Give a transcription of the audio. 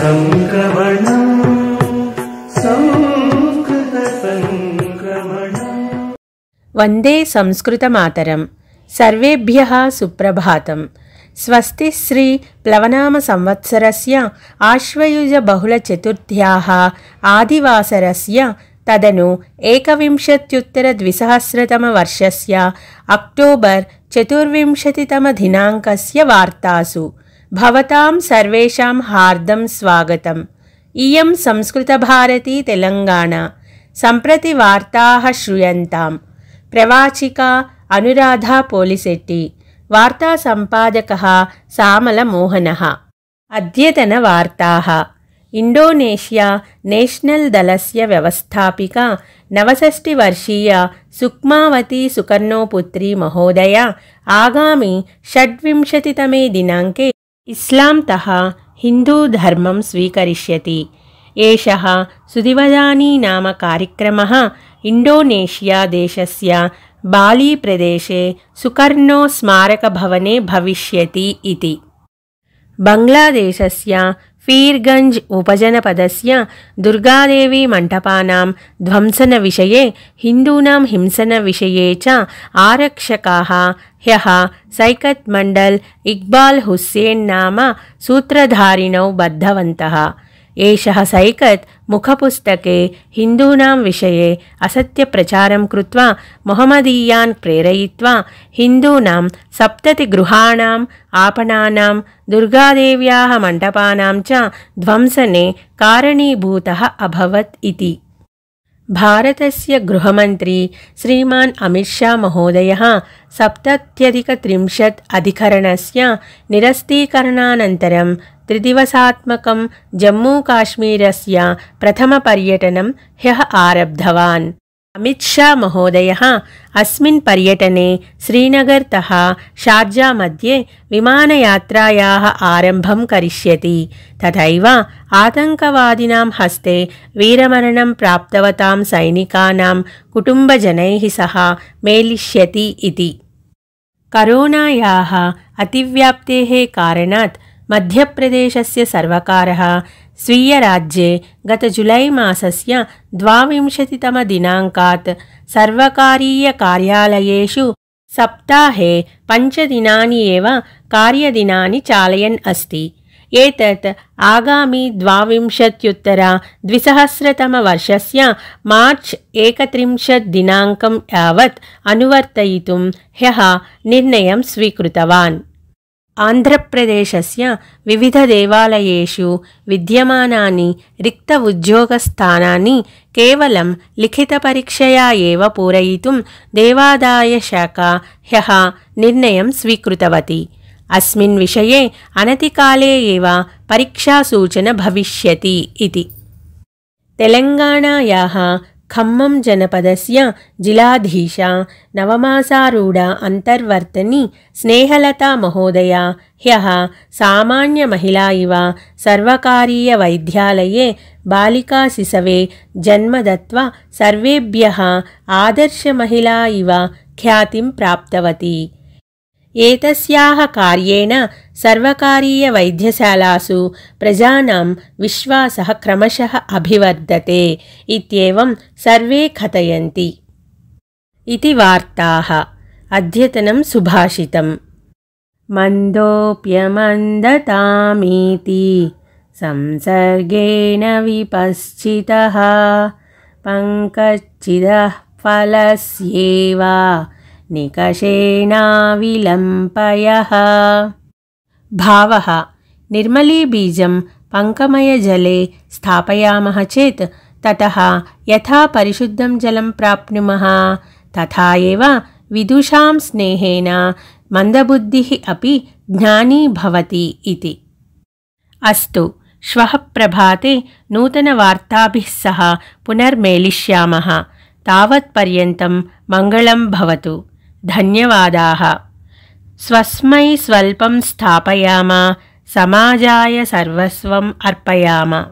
सङ्क्रमणम् सङ्कृतसङ्क्रमणम् वन्दे संस्कृतमातरं सर्वेभ्यः सुप्रभातं स्वस्ति श्री प्लवनामसंवत्सरस्य आश्वयुजबहुलचतुर्थ्याः आदिवासरस्य तदनु एकविंशत्युत्तरद्विसहस्रतमवर्षस्य अक्टोबर् चतुर्विंशतितमदिनाङ्कस्य वार्तासु భవతాం సర్వేషాం హార్దం స్వాగతం ఇయం సంస్కృతభారతీ తెలంగాణ సంప్రతి వార్తాः శ్రూయంతాం ప్రవాచిక అనురాధ పోలిశెట్టి వార్తా సామల సంపాదకः సామలమోహనः అద్యతనవార్తాः ఇండోనేషియా నేషనల్ దళస్య వ్యవస్థాపిక వర్షీయ సుక్మావతి సుకర్ణోపుత్రి మహోదయ ఆగామి षड्विंशतितमे దినాంకే हिंदू हिन्दूधर्मं स्वीकरिष्यति एषः सुधिवदानी नाम कार्यक्रमः इण्डोनेशिया देशस्य बालीप्रदेशे सुकर्णो स्मारकभवने भविष्यति इति बङ्ग्लादेशस्य मंडपा ध्वंसन विषय हिंदूना हिंसन विषय च आरक्षका ह्य सैकत् मण्डल् इक्बाल् हुस्सेन् नाम सूत्रधारिण बद्धवन्तः एषः सैकत् मुखपुस्तके हिन्दूनां विषये असत्यप्रचारं कृत्वा मोहम्मदीयान् प्रेरयित्वा हिन्दूनां सप्ततिगृहाणाम् आपणानां दुर्गादेव्याः मण्डपानां च ध्वंसने कारणीभूतः अभवत् इति भारतस्य गृहमन्त्री श्रीमान् अमित् महोदयः सप्तत्यधिकत्रिंशत् अधिकरणस्य निरस्तीकरणानन्तरम् त्रिदिवसात्मकं जम्मूकाश्मीरस्य प्रथमपर्यटनं ह्यः आरब्धवान् अमित् शा महोदयः अस्मिन् पर्यटने श्रीनगरतः शार्जामध्ये विमानयात्रायाः आरम्भं करिष्यति तथैव आतङ्कवादिनां हस्ते वीरमरणं प्राप्तवतां सैनिकानां कुटुम्बजनैः सह मेलिष्यति इति करोनायाः अतिव्याप्तेः कारणात् मध्यप्रदेशस्य सर्वकारः स्वीयराज्ये गतजुलै मासस्य द्वाविंशतितमदिनाङ्कात् सर्वकारीयकार्यालयेषु सप्ताहे पञ्चदिनानि एव कार्यदिनानि चालयन् अस्ति एतत् आगामि द्वाविंशत्युत्तरद्विसहस्रतमवर्षस्य मार्च् एकत्रिंशत् दिनाङ्कं यावत् अनुवर्तयितुं ह्यः निर्णयं स्वीकृतवान् ఆంధ్రప్రదేశస్య వివిధ దేవాలయేషు విద్యమానాన్ని రిక్త ఉద్యోగస్థానాన్ని కేవలం లిఖిత పరీక్షయా ఏవ పూరయితుం దేవాదాయ శాఖ హ్యः నిర్ణయం స్వీకృతవతి అస్మిన్ విషయే అనతికాలే ఏవ పరీక్షాసూచన భవిష్యతి ఇది తెలంగాణాయాः खम्मं जनपदस्य जिलाधीशा नवमासारूढा अन्तर्वर्तनी स्नेहलतामहोदया ह्यः सामान्यमहिला इव सर्वकारीयवैद्यालये बालिकाशिसवे जन्म दत्त्वा सर्वेभ्यः आदर्शमहिला इव ख्यातिं प्राप्तवती एतस्याः कार्येण सर्वकारीयवैद्यशालासु प्रजानां विश्वासः क्रमशः अभिवर्धते इत्येवं सर्वे कथयन्ति इति वार्ताः अद्यतनं सुभाषितम् मन्दोऽप्यमन्दतामीति संसर्गेण विपश्चितः पङ्कच्चिदः फलस्येवा निकषेणाविलम्पयः भावः निर्मलीबीजं पङ्कमयजले स्थापयामः चेत् ततः यथा परिशुद्धं जलं प्राप्नुमः तथा एव विदुषां स्नेहेन मन्दबुद्धिः अपि ज्ञानी भवति इति अस्तु श्वः प्रभाते सह पुनर्मेलिष्यामः तावत्पर्यन्तं मङ्गलं भवतु धन्यवादाः स्वस्मै स्वल्पं स्थापयाम समाजाय सर्वस्वं अर्पयाम